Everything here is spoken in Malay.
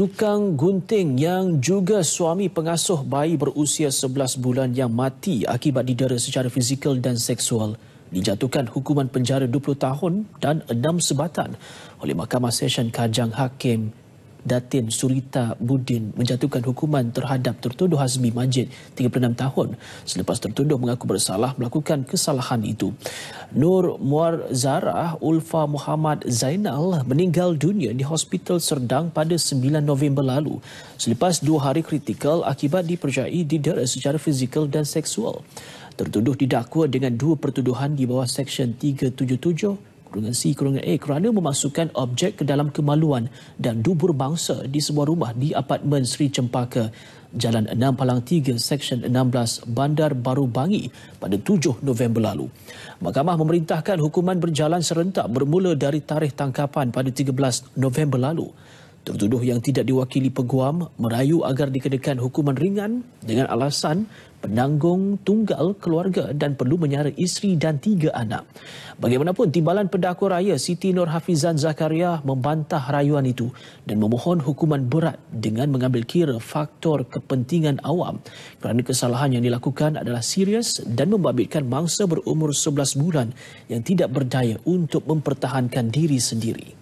tukang gunting yang juga suami pengasuh bayi berusia 11 bulan yang mati akibat didera secara fizikal dan seksual dijatuhkan hukuman penjara 20 tahun dan 6 sebatan oleh Mahkamah Session Kajang Hakim Datin Surita Budin menjatuhkan hukuman terhadap tertuduh Hazmi Majid 36 tahun selepas tertuduh mengaku bersalah melakukan kesalahan itu. Nur Muar Zara Ulfa Muhammad Zainal meninggal dunia di Hospital Serdang pada 9 November lalu selepas dua hari kritikal akibat dipercayai didera secara fizikal dan seksual. Tertuduh didakwa dengan dua pertuduhan di bawah Seksyen 377 Kurungan C, kurungan A kerana memasukkan objek ke dalam kemaluan dan dubur bangsa di sebuah rumah di apartmen Sri Cempaka, Jalan 6 Palang 3, Seksyen 16, Bandar Baru Bangi pada 7 November lalu. Mahkamah memerintahkan hukuman berjalan serentak bermula dari tarikh tangkapan pada 13 November lalu. Tertuduh yang tidak diwakili peguam merayu agar dikenakan hukuman ringan dengan alasan penanggung tunggal keluarga dan perlu menyara isteri dan tiga anak. Bagaimanapun, Timbalan Pendakwa Raya Siti Nur Hafizan Zakaria membantah rayuan itu dan memohon hukuman berat dengan mengambil kira faktor kepentingan awam kerana kesalahan yang dilakukan adalah serius dan membabitkan mangsa berumur 11 bulan yang tidak berdaya untuk mempertahankan diri sendiri.